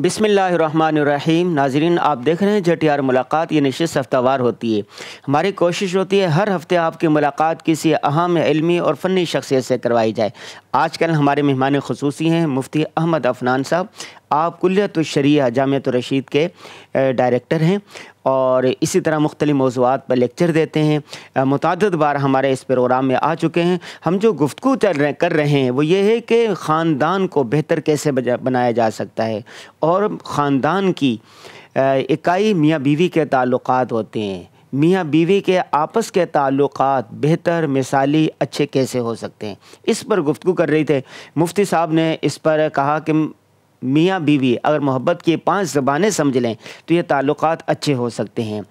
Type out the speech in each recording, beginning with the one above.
बिसमीम नाजरीन आप देख रहे हैं आर मुलाकात ये नशस्त हफ्तावार होती है हमारी कोशिश होती है हर हफ्ते आपकी मुलाकात किसी अहम इलमी और फ़नी शख्सियत से करवाई जाए आजकल हमारे मेहमान खसूसी हैं मुफ्ती अहमद अफनान साहब आप कुल्लत शरिया जामियत रशीद के डायरेक्टर हैं और इसी तरह मुख्तलि मौजूद पर लेक्चर देते हैं मुतद बार हमारे इस प्रोग्राम में आ चुके हैं हम जो गुफ्तु कर रहे हैं वो ये है कि ख़ानदान को बेहतर कैसे बनाया जा सकता है और ख़ानदान की इकाई मियाँ बीवी के ताल्लुक़ होते हैं मियाँ बीवी के आपस के ताल्लुक बेहतर मिसाली अच्छे कैसे हो सकते हैं इस पर गुफ्तु कर रही थे मुफ्ती साहब ने इस पर कहा कि मियाँ बीवी अगर मोहब्बत की पांच ज़बानें समझ लें तो ये ताल्लुक अच्छे हो सकते हैं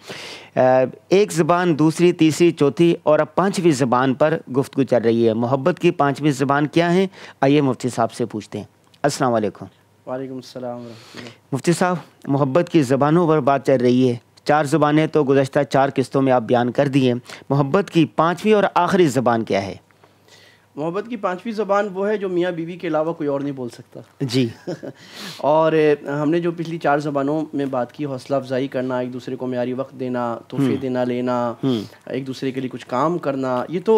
एक ज़बान दूसरी तीसरी चौथी और अब पाँचवीं ज़बान पर गुफ्तु चल रही है मोहब्बत की पाँचवीं ज़बान क्या है आइए मुफ्ती साहब से पूछते हैं अस्सलाम वालेकुम वालेकुम मुफ्ती साहब मोहब्बत की ज़बानों पर बात चल रही है चार ज़ुबानें तो गुजशत चार किस्तों में आप बयान कर दिए मोहब्बत की पाँचवीं और आखिरी ज़बान क्या है मोहब्बत की पांचवी ज़बान वो है जो मियाँ बीवी के अलावा कोई और नहीं बोल सकता जी और हमने जो पिछली चार ज़बानों में बात की हौसला अफजाई करना एक दूसरे को म्यारी वक्त देना तोहफे हम्म। देना लेना हम्म। एक दूसरे के लिए कुछ काम करना ये तो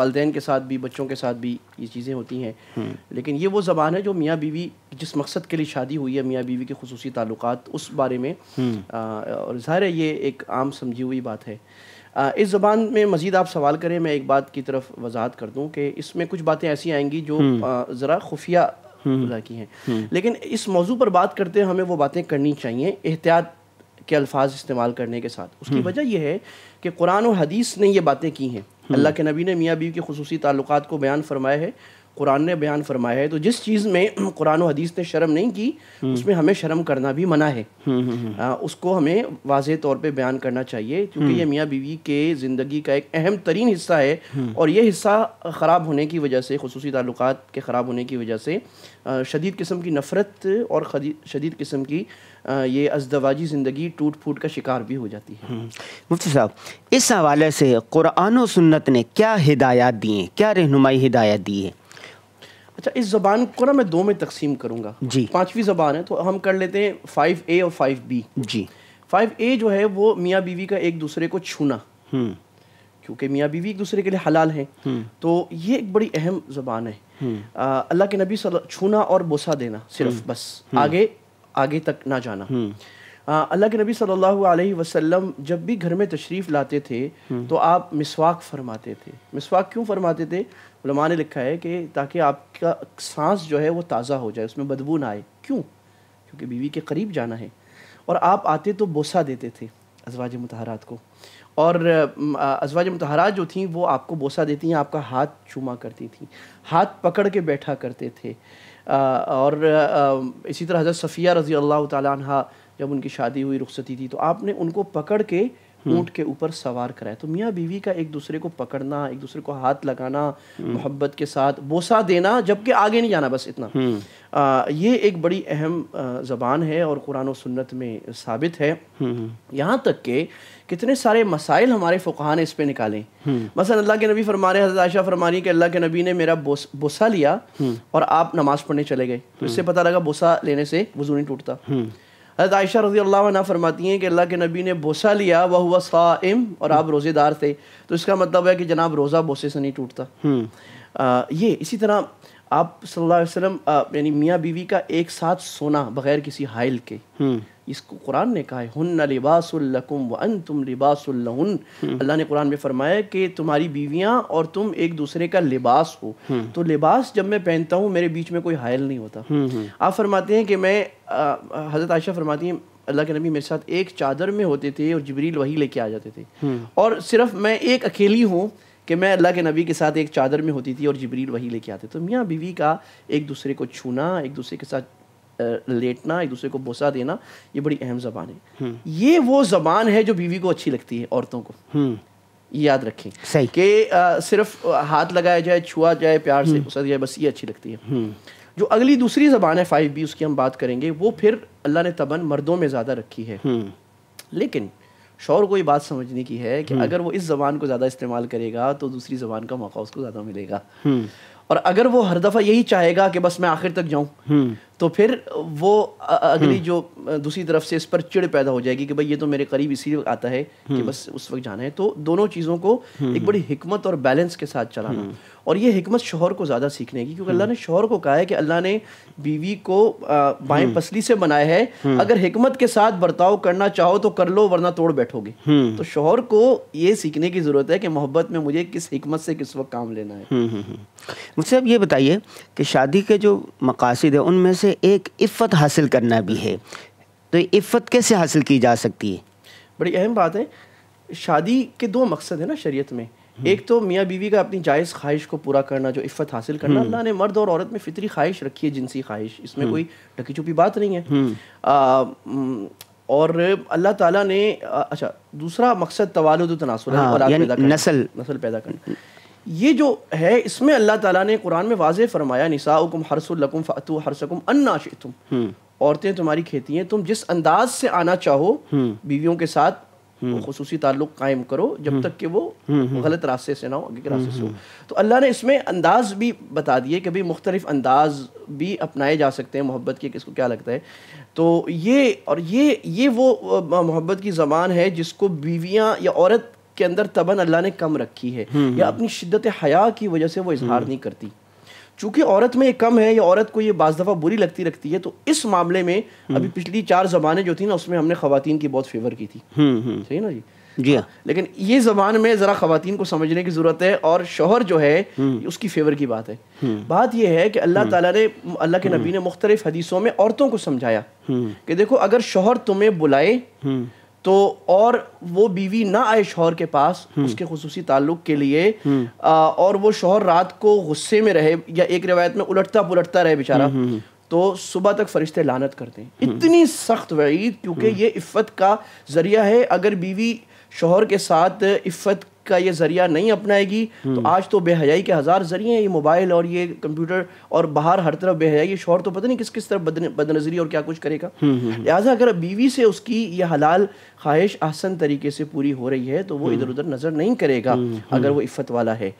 वालदे के साथ भी बच्चों के साथ भी ये चीज़ें होती हैं हम्म। लेकिन ये वो ज़बान है जो मियाँ बीवी जिस मकसद के लिए शादी हुई है मियाँ बीवी के खसूसी ताल्लुक उस बारे में और ज़ाहिर है ये एक आम समझी हुई बात है इस ज़बान में मज़ीद आप सवाल करें मैं एक बात की तरफ वजाहत कर दूँ कि इसमें कुछ बातें ऐसी आएंगी जो हम्म। ज़रा खुफिया हम्म। की हैं हम्म। लेकिन इस मौजू पर बात करते हमें वो बातें करनी चाहिए एहतियात के अल्फाज इस्तेमाल करने के साथ उसकी वजह यह है कि कुरान और हदीस ने ये बातें की हैं अल्लाह के नबी ने मियाँ बीवी के खसूसी ताल्लुक को बयान फरमाया है कुरान ने बयान फरमाया है तो जिस चीज़ में कुरान और हदीस ने शर्म नहीं की हम्म। उसमें हमें शर्म करना भी मना है हम्म, हम्म, आ, उसको हमें वाज तौर पे बयान करना चाहिए क्योंकि ये मियाँ बीवी के ज़िंदगी का एक अहम तरीन हिस्सा है और ये हिस्सा ख़राब होने की वजह से खसूस ताल्लुक के ख़राब होने की वजह से शदीद किस्म की नफ़रत और शदीद किस्म की ये अजदवाजी ज़िंदगी टूट फूट का शिकार भी हो जाती है मुफ्ती साहब इस हवाले से कुरान सुन्नत ने क्या हिदायत दी हैं क्या रहनुमाई हिदायत दी है अच्छा इस ज़बान को ना मैं दो में तकसीम करूँगा जी पाँचवीं ज़बान है तो हम कर लेते हैं फाइव ए और फाइव बी जी फाइव ए जो है वो मियाँ बीवी का एक दूसरे को छूना हम्म। क्योंकि मियाँ बीवी एक दूसरे के लिए हलाल हैं हम्म। तो ये एक बड़ी अहम ज़बान है हम्म। अल्लाह के नबी छूना और बोसा देना सिर्फ बस आगे आगे तक ना जाना अल्लाह के नबी सल्लल्लाहु अलैहि वसल्लम जब भी घर में तशरीफ़ लाते थे हम्म। तो आप मिसवाक फरमाते थे मिसवाक क्यों फरमाते थे उलमा ने लिखा है कि ताकि आपका सांस जो है वो ताज़ा हो जाए उसमें बदबू ना आए क्यों क्योंकि बीवी के करीब जाना है और आप आते तो बोसा देते थे अजवाज मतहरात को और अजवाज मतहरात जो थी वो आपको बोसा देती हैं आपका हाथ चूमा करती थी हाथ पकड़ के बैठा करते थे और इसी तरह हज़रत सफ़िया रज़ी अल्लाह तह जब उनकी शादी हुई रुखसती थी तो आपने उनको पकड़ के हम्म। ऊँट के ऊपर सवार कराया तो मियाँ बीवी का एक दूसरे को पकड़ना एक दूसरे को हाथ लगाना हम्म। मोहब्बत के साथ बोसा देना जबकि आगे नहीं जाना बस इतना हम्म। आ, ये एक बड़ी अहम ज़बान है और कुरान और सुन्नत में साबित है यहाँ तक के कितने सारे मसाइल हमारे फुकहा ने इस पर निकाले मसल अल्लाह के नबी फरमा रहे हजरत आयशा फरमा रही कि अल्लाह के नबी ने मेरा बोसा लिया और आप नमाज़ पढ़ने चले गए तो इससे पता लगा बोसा लेने से वजू नहीं टूटता हजरत आयशा रजी अल्लाह फरमाती हैं कि अल्लाह के नबी ने बोसा लिया वह हुआ साइम और आप रोज़ेदार थे तो इसका मतलब है कि जनाब रोज़ा बोसे से नहीं टूटता हम्म। ये इसी तरह आप सल्लल्लाहु अलैहि वसल्लम यानी मियाँ बीवी का एक साथ सोना बगैर किसी हाइल के हम्म। इसको कुरान ने कहा है हन लिबासम वन तुम लिबास हम्म। अल्लाह ने कुरान में फरमाया कि तुम्हारी बीवियाँ और तुम एक दूसरे का लिबास हो हम्म। तो लिबास जब मैं पहनता हूँ मेरे बीच में कोई हायल नहीं होता हम्म, आप फरमाते हैं कि मैं हज़रत आयशा फरमाती हैं अल्लाह के नबी मेरे साथ एक चादर में होते थे और जबरील वही लेके आ जाते थे और सिर्फ मैं एक अकेली हूँ कि मैं अल्लाह के नबी के साथ एक चादर में होती थी और जबरील वही लेके आते तो मियाँ बीवी का एक दूसरे को छूना एक दूसरे के साथ लेटना एक दूसरे को बोसा देना ये बड़ी अहम जबान है हम्म। ये वो जबान है जो बीवी को अच्छी लगती है औरतों को हम्म। याद रखें सही कि सिर्फ हाथ लगाया जाए छुआ जाए प्यार से बोसा हम्म। दिया जाए बस ये अच्छी लगती है जो अगली दूसरी जबान है फाइव बी उसकी हम बात करेंगे वो फिर अल्लाह ने तबन मर्दों में ज़्यादा रखी है लेकिन शौर को ये बात समझने की है कि अगर वो इस जबान को ज़्यादा इस्तेमाल करेगा तो दूसरी जबान का मौका उसको ज़्यादा मिलेगा और अगर वो हर दफ़ा यही चाहेगा कि बस मैं आखिर तक जाऊं हम्म। तो फिर वो अगली हम्म। जो दूसरी तरफ से इस पर चिड़ पैदा हो जाएगी कि भाई ये तो मेरे करीब इसी वक्त आता है कि हम्म। बस उस वक्त जाना है तो दोनों चीज़ों को एक बड़ी हिकमत और बैलेंस के साथ चलाना और ये हिकमत शोहर को ज़्यादा सीखने की क्योंकि अल्लाह ने शोहर को कहा है कि अल्लाह ने बीवी को बाएं पसली से बनाया है अगर हिकमत के साथ बर्ताव करना चाहो तो कर लो वरना तोड़ बैठोगे तो शोहर को ये सीखने की ज़रूरत है कि मोहब्बत में मुझे किस हिकमत से किस वक्त काम लेना है मुझसे अब ये बताइए कि शादी के जो मकासद हैं उनमें से एक इफत हासिल करना भी है तो इफ़त कैसे हासिल की जा सकती है बड़ी अहम बात है शादी के दो मकसद है ना शरीयत में हम्म। एक तो मियाँ बीवी का अपनी जायज़ ख्वाहिश को पूरा करना जो इफत हासिल करना हम्म। अल्लाह ने मर्द और औरत में फितरी ख्वाहिश रखी है जिनसी ख्वाहिश इसमें हम्म। कोई ढकी छुपी बात नहीं है आ, और अल्लाह ताला ने अच्छा दूसरा मकसद तवालुद तनासुर हाँ, नस्ल नस्ल पैदा करना ये जो है इसमें अल्लाह ताला ने कुरान में वाज फरमाया निसाउकुम हरसुलकुम फ़ातू हरसकुम अन्ना तुम हम्म। औरतें तुम्हारी खेती हैं तुम जिस अंदाज से आना चाहो हम्म। बीवियों के साथ हम्म। खसूसी ताल्लुक कायम करो जब तक कि वो गलत रास्ते से ना हो आगे के रास्ते से हो तो अल्लाह ने इसमें अंदाज भी बता दिए कि भाई मुख्तलिफ अंदाज भी अपनाए जा सकते हैं मोहब्बत के किसको क्या लगता है तो ये और ये ये वो मोहब्बत की ज़बान है जिसको बीवियाँ या औरत के अंदर तबन अल्लाह ने कम रखी है हम्म, या हम्म। अपनी शिद्दत हया की वजह से वो इजहार हम्म। नहीं करती चूंकि औरत में ये कम है या औरत को ये बाज दफ़ा बुरी लगती रखती है तो इस मामले में अभी पिछली चार जबानें जो थी ना उसमें हमने खातन की बहुत फेवर की थी सही ना जी जी हाँ, हाँ लेकिन ये जबान में ज़रा खातन को समझने की ज़रूरत है और शोहर जो है उसकी फेवर की बात है बात यह है कि अल्लाह ताला ने अल्लाह के नबी ने मुख्तलिफ हदीसों में औरतों को समझाया कि देखो अगर शोहर तुम्हें बुलाए तो और वो बीवी ना आए शोहर के पास हम्म। उसके खसूसी ताल्लुक के लिए हम्म। आ, और वो शोहर रात को गुस्से में रहे या एक रिवायत में उलटता पुलटता रहे बेचारा हम्म, तो सुबह तक फरिश्ते लानत करते हैं इतनी सख्त वईद क्योंकि ये इफ़्फ़त का ज़रिया है अगर बीवी शोहर के साथ इफ़्फ़त का ये जरिया नहीं अपनाएगी तो हम्म। आज तो बेहयाई के हज़ार जरिए हैं ये मोबाइल और ये कंप्यूटर और बाहर हर तरफ बेहयाई ये शोर तो पता नहीं किस किस तरफ बदनजरी और क्या कुछ करेगा हम्म, हम्म, लिहाजा अगर बीवी से उसकी ये हलाल ख्वाहिश आसन तरीके से पूरी हो रही है तो वो इधर उधर नज़र नहीं करेगा अगर वो इफ़त वाला है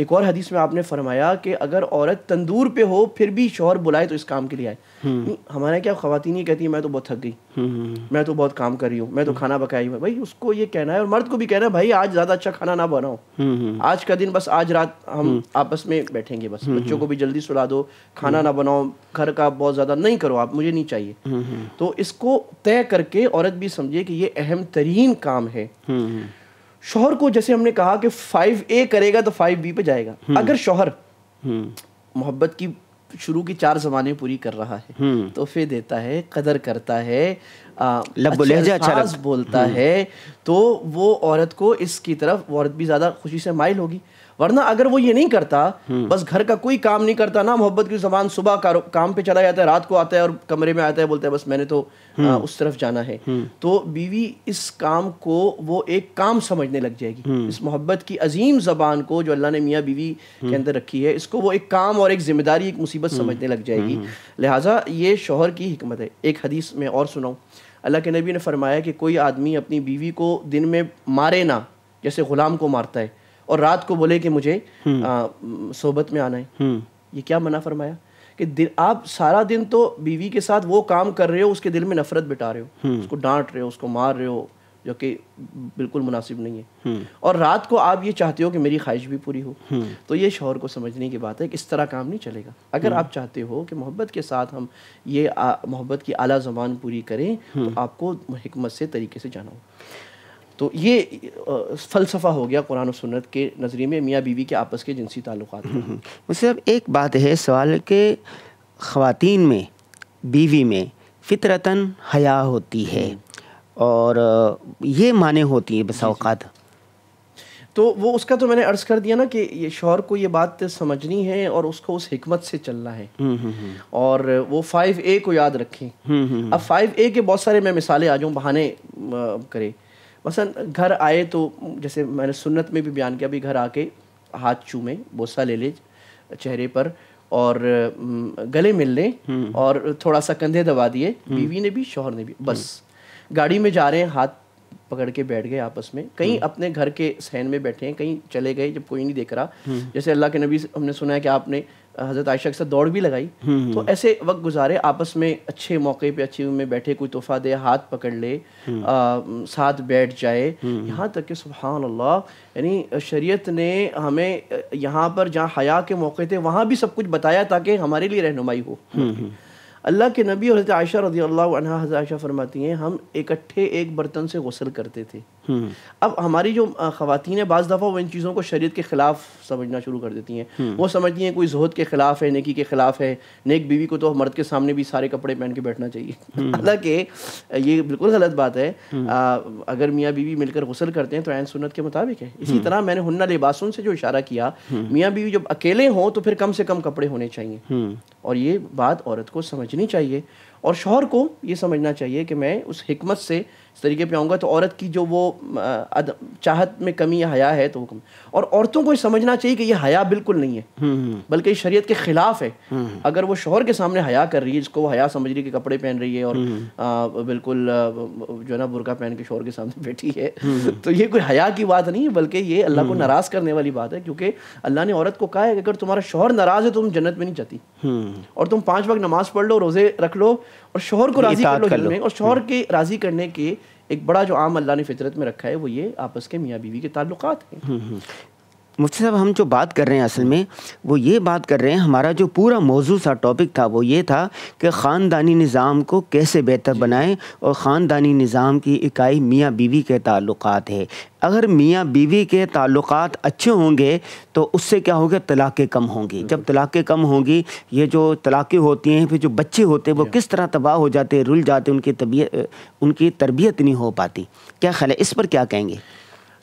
एक और हदीस में आपने फरमाया कि अगर औरत तंदूर पे हो फिर भी शोहर बुलाए तो इस काम के लिए आए हम्म। हम्म, हमारे क्या खातन ये कहती है मैं तो बहुत थक गई हम्म, मैं तो बहुत काम कर रही हूँ मैं तो खाना पकाई हूँ भाई उसको ये कहना है और मर्द को भी कहना है भाई आज ज़्यादा अच्छा खाना ना बनाओ आज का दिन बस आज रात हम आपस में बैठेंगे बस बच्चों को भी जल्दी सुला दो खाना ना बनाओ घर का बहुत ज़्यादा नहीं करो आप मुझे नहीं चाहिए तो इसको तय करके औरत भी समझे कि ये अहम तरीन काम है शोहर को जैसे हमने कहा कि फाइव ए करेगा तो फाइव बी पे जाएगा हम्म। अगर शोहर हम्म। मोहब्बत की शुरू की चार जमाने पूरी कर रहा है हम्म। तोहफे देता है कदर करता है लहजा अच्छा, बोलता हम्म। है तो वो औरत को इसकी तरफ औरत भी ज्यादा खुशी से माइल होगी वरना अगर वो ये नहीं करता हम्म। बस घर का कोई काम नहीं करता ना मोहब्बत की जबान सुबह काम पे चला जाता है रात को आता है और कमरे में आता है बोलता है बस मैंने तो आ, हम्म। उस तरफ जाना है तो बीवी इस काम को वो एक काम समझने लग जाएगी इस मोहब्बत की अजीम जबान को जो अल्लाह ने मियाँ बीवी के अंदर रखी है इसको वो एक काम और एक जिम्मेदारी एक मुसीबत समझने लग जाएगी लिहाजा ये शोहर की हमत है एक हदीस में और सुनाऊँ अल्लाह के नबी ने फरमाया कि कोई आदमी अपनी बीवी को दिन में मारे ना जैसे ग़ुलाम को मारता है और रात को बोले कि मुझे हम्म। सोबत में आना है हम्म। ये क्या मना फरमाया कि आप सारा दिन तो बीवी के साथ वो काम कर रहे हो उसके दिल में नफरत बिटा रहे हो हम्म। उसको डांट रहे हो उसको मार रहे हो जो कि बिल्कुल मुनासिब नहीं है हम्म। और रात को आप ये चाहते हो कि मेरी ख्वाहिश भी पूरी हो हम्म। तो ये शोहर को समझने की बात है कि इस तरह काम नहीं चलेगा अगर हम्म। आप चाहते हो कि मोहब्बत के साथ हम ये मोहब्बत की आला जबान पूरी करें तो आपको हमत से तरीके से जाना हो तो ये फ़लसफ़ा हो गया कुरान और सुन्नत के नज़रिए में मियाँ बीवी के आपस के जिनसी ताल्लुक मुझसे अब एक बात है सवाल के ख़वातीन में बीवी में फ़ितरतन हया होती है और ये माने होती हैं बस अवकात तो वो उसका तो मैंने अर्ज कर दिया ना कि ये शौहर को ये बात समझनी है और उसको उस हिकमत से चलना है हम्म, हम्म, हम्म। और वो फाइव ए को याद रखें अब फाइव ए के बहुत सारे मैं मिसालें आ जाऊँ बहाने करें मसलन घर आए तो जैसे मैंने सुन्नत में भी बयान किया अभी घर आके हाथ चूमे बोसा ले ले चेहरे पर और गले मिल लें और थोड़ा सा कंधे दबा दिए बीवी ने भी शोहर ने भी बस गाड़ी में जा रहे हैं हाथ पकड़ के बैठ गए आपस में कहीं हम्म। अपने घर के सहन में बैठे हैं कहीं चले गए जब कोई नहीं देख रहा हम्म। जैसे अल्लाह के नबी हमने सुना है कि आपने हजरत आयशा के साथ दौड़ भी लगाई हम्म, तो ऐसे वक्त गुजारे आपस में अच्छे मौके पे अच्छी में बैठे कोई तोहफा दे हाथ पकड़ ले आ, साथ बैठ जाए यहाँ तक कि सुबहान अल्लाह यानी शरीयत ने हमें यहाँ पर जहाँ हया के मौके थे वहाँ भी सब कुछ बताया ताकि हमारे लिए रहनुमाई हो अल्लाह के नबी और हज़रत आयशा रदी अल्लाह आयशा फरमाती हैं हम इकट्ठे एक बर्तन से गसल करते थे हम्म। अब हमारी जो है बज दफ़ा वो इन चीज़ों को शरीत के ख़िलाफ़ समझना शुरू कर देती हैं हम्म। वो समझती हैं कोई जहद के ख़िलाफ़ है नेकी के ख़िलाफ़ है नेक बीवी को तो मर्द के सामने भी सारे कपड़े पहन के बैठना चाहिए हम्म। हालांकि ये बिल्कुल गलत बात है आ, अगर मियाँ बीवी मिलकर गसल करते हैं तो ऐन सुनत के मुताबिक है इसी तरह मैंने हन्ना लिबासन से जो इशारा किया मियाँ बीवी जब अकेले हों तो फिर कम से कम कपड़े होने चाहिए और ये बात औरत को समझनी चाहिए और शोहर को ये समझना चाहिए कि मैं उस हमत से इस तरीके पे आऊँगा तो औरत की जो वो चाहत में कमी या हया है तो वो कमी और औरतों को समझना चाहिए कि ये हया बिल्कुल नहीं है हम्म, हम्म। बल्कि शरीयत के ख़िलाफ़ है हम्म, अगर वो शोहर के सामने हया कर रही है जिसको वो हया समझ रही है कि कपड़े पहन रही है और आ, बिल्कुल जो है ना बुरका पहन के शोहर के सामने बैठी है तो ये कोई हया की बात नहीं है बल्कि ये अल्लाह को नाराज़ करने वाली बात है क्योंकि अल्लाह ने औरत को कहा है कि अगर तुम्हारा शोहर नाराज़ है तुम जन्नत में नहीं जाती और तुम पाँच वक्त नमाज़ पढ़ लो रोज़े रख लो और शोहर को राज़ी कर लो और शोहर के राज़ी करने के एक बड़ा जो आम अल्लाह ने फितरत में रखा है वो ये आपस के मियाँ बीवी के ताल्लुक हैं हम्म, हम्म। मुफ्ती साहब हम जो बात कर रहे हैं असल में वो ये बात कर रहे हैं हमारा जो पूरा मौजू सा टॉपिक था वो ये था कि ख़ानदानी निज़ाम को कैसे बेहतर बनाएं और ख़ानदानी निज़ाम की इकाई मियाँ बीवी के ताल्लुक है अगर मियाँ बीवी के ताल्लुक अच्छे होंगे तो उससे क्या होगा तलाक़ें कम होंगी जब तलाक़ें कम होंगी ये जो तलाक़ें होती हैं फिर जो बच्चे होते हैं वो किस तरह तबाह हो जाते रुल जाते उनकी तबीयत उनकी तरबियत नहीं हो पाती क्या ख्याल है इस पर क्या कहेंगे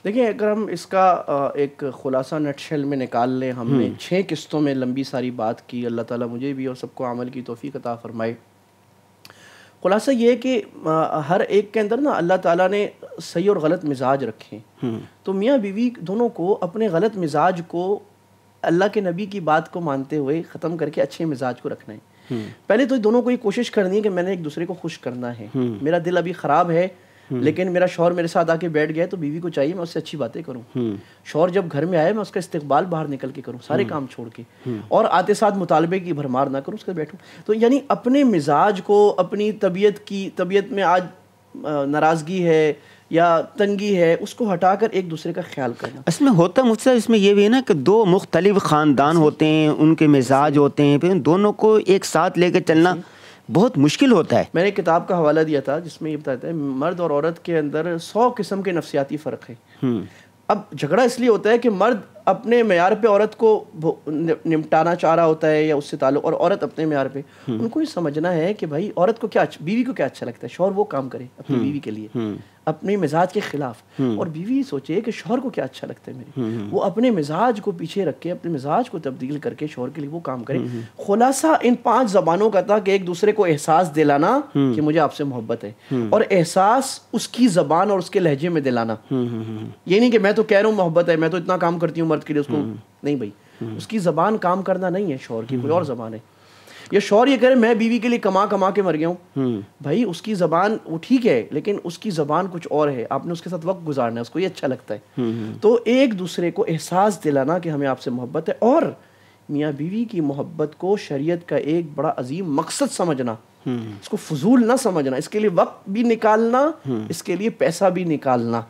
देखिए अगर हम इसका एक खुलासा नटशेल में निकाल लें हमने हम्म। छः किस्तों में लंबी सारी बात की अल्लाह ताला मुझे भी और सबको अमल की तोफ़ी अता फ़रमाए खुलासा ये कि हर एक के अंदर ना अल्लाह ताला ने सही और गलत मिजाज रखे हम्म। तो मियाँ बीवी दोनों को अपने गलत मिजाज को अल्लाह के नबी की बात को मानते हुए ख़त्म करके अच्छे मिजाज को रखना है हम्म। पहले तो दोनों को ये कोशिश करनी है कि मैंने एक दूसरे को खुश करना है मेरा दिल अभी ख़राब है हम्म। लेकिन मेरा शौहर मेरे साथ आके बैठ गया तो बीवी को चाहिए मैं उससे अच्छी बातें करूँ हम्म। शौहर जब घर में आया मैं उसका इस्तेबाल बाहर निकल के करूँ सारे हम्म। काम छोड़ के और आते साथ मुतालबे की भरमार ना करूँ उसके बैठूँ तो यानी अपने मिजाज को अपनी तबीयत की तबीयत में आज नाराज़गी है या तंगी है उसको हटाकर एक दूसरे का ख्याल करना असल में होता मुझसे इसमें यह भी है ना कि दो मुख्तलिफ ख़ानदान होते हैं उनके मिजाज होते हैं फिर दोनों को एक साथ लेकर चलना बहुत मुश्किल होता है मैंने किताब का हवाला दिया था जिसमें ये बताता है मर्द और औरत के अंदर सौ किस्म के नफसियाती फ़र्क है हम्म। अब झगड़ा इसलिए होता है कि मर्द अपने मैार पे औरत को निपटाना चाह रहा होता है या उससे ताल्लुक और औरत अपने मैार पे हम्म। उनको ये समझना है कि भाई औरत को क्या बीवी को क्या अच्छा लगता है शोर वो काम करे अपनी हम्म। बीवी के लिए अपने मिजाज के खिलाफ हम्म। और बीवी सोचे कि शोहर को क्या अच्छा लगता है मेरी हम्म, हम्म। वो अपने मिजाज को पीछे रख के अपने मिजाज को तब्दील करके शोहर के लिए वो काम करे खुलासा इन पांच जबानों का था कि एक दूसरे को एहसास दिलाना कि मुझे आपसे मोहब्बत है और एहसास उसकी जबान और उसके लहजे में दिलाना ये नहीं कि मैं तो कह रहा हूँ मोहब्बत है मैं तो इतना काम करती हूँ मर्द के लिए उसको नहीं भाई उसकी जबान काम करना नहीं है शोहर की कोई और जबान है या शौर ये करे मैं बीवी के लिए कमा कमा के मर गया हूँ हम्म। भाई उसकी जबान वो ठीक है लेकिन उसकी जबान कुछ और है आपने उसके साथ वक्त गुजारना है उसको ये अच्छा लगता है हम्म, हम्म। तो एक दूसरे को एहसास दिलाना कि हमें आपसे मोहब्बत है और मियाँ बीवी की मोहब्बत को शरीयत का एक बड़ा अजीम मकसद समझना इसको फजूल ना समझना इसके लिए वक्त भी निकालना इसके लिए पैसा भी निकालना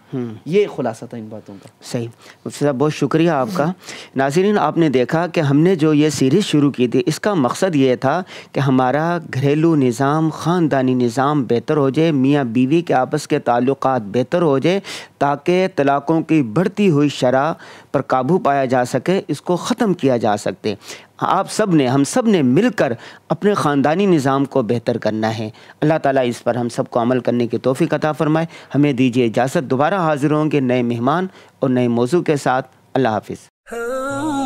ये खुलासा था इन बातों का सही मुफ्ती साहब बहुत शुक्रिया आपका नाजरीन आपने देखा कि हमने जो ये सीरीज़ शुरू की थी इसका मकसद ये था कि हमारा घरेलू निज़ाम ख़ानदानी निज़ाम बेहतर हो जाए मियाँ बीवी के आपस के ताल्लुक बेहतर हो जाए ताकि तलाक़ों की बढ़ती हुई शरह पर काबू पाया जा सके इसको ख़त्म किया जा सकते आप सब ने हम सब ने मिलकर अपने ख़ानदानी निज़ाम को बेहतर करना है अल्लाह ताला इस पर हम सबको अमल करने की तोफ़ी अता फ़रमाए हमें दीजिए इजाज़त दोबारा हाज़िर होंगे नए मेहमान और नए मौजू के साथ अल्लाह हाफिज़ हाँ।